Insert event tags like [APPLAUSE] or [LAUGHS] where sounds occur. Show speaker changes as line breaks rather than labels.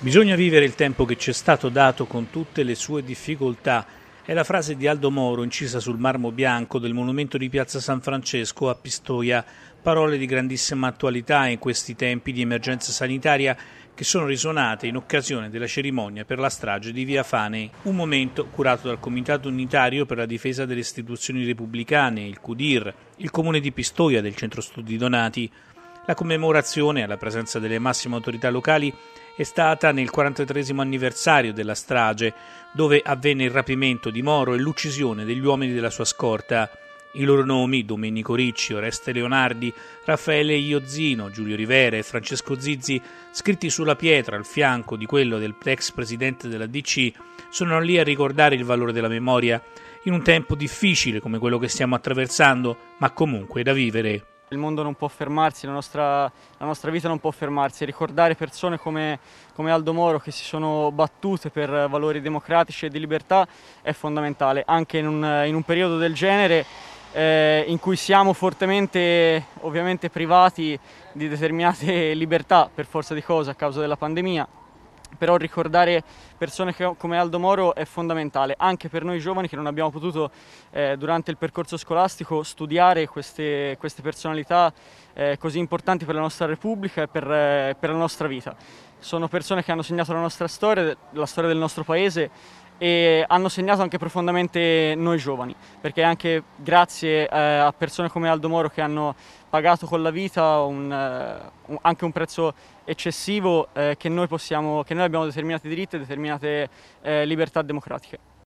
Bisogna vivere il tempo che ci è stato dato con tutte le sue difficoltà. È la frase di Aldo Moro incisa sul marmo bianco del monumento di Piazza San Francesco a Pistoia, parole di grandissima attualità in questi tempi di emergenza sanitaria che sono risuonate in occasione della cerimonia per la strage di Via Fanei, un momento curato dal Comitato Unitario per la difesa delle istituzioni repubblicane, il CUDIR, il comune di Pistoia del centro studi Donati. La commemorazione, alla presenza delle massime autorità locali, è stata nel 43 anniversario della strage, dove avvenne il rapimento di Moro e l'uccisione degli uomini della sua scorta. I loro nomi, Domenico Ricci, Oreste Leonardi, Raffaele Iozzino, Giulio Rivera e Francesco Zizzi, scritti sulla pietra al fianco di quello dell'ex presidente della DC, sono lì a ricordare il valore della memoria,
in un tempo difficile come quello che stiamo attraversando, ma comunque da vivere. Il mondo non può fermarsi, la nostra, la nostra, vita non può fermarsi. Ricordare persone come, come Aldo Moro che si sono battute per valori democratici e di libertà è fondamentale, anche in un, in un periodo del genere eh, in cui siamo fortemente ovviamente privati di determinate [LAUGHS] libertà per forza di cosa a causa della pandemia, però ricordare persone come Aldo Moro è fondamentale, anche per noi giovani che non abbiamo potuto eh, durante il percorso scolastico studiare queste, queste personalità eh, così importanti per la nostra Repubblica e per, eh, per la nostra vita. Sono persone che hanno segnato la nostra storia, la storia del nostro paese e hanno segnato anche profondamente noi giovani, perché anche grazie eh, a persone come Aldo Moro che hanno pagato con la vita un, eh, un, anche un prezzo eccessivo eh, che, noi possiamo, che, noi abbiamo determinati diritti e determinate eh, libertà democratiche.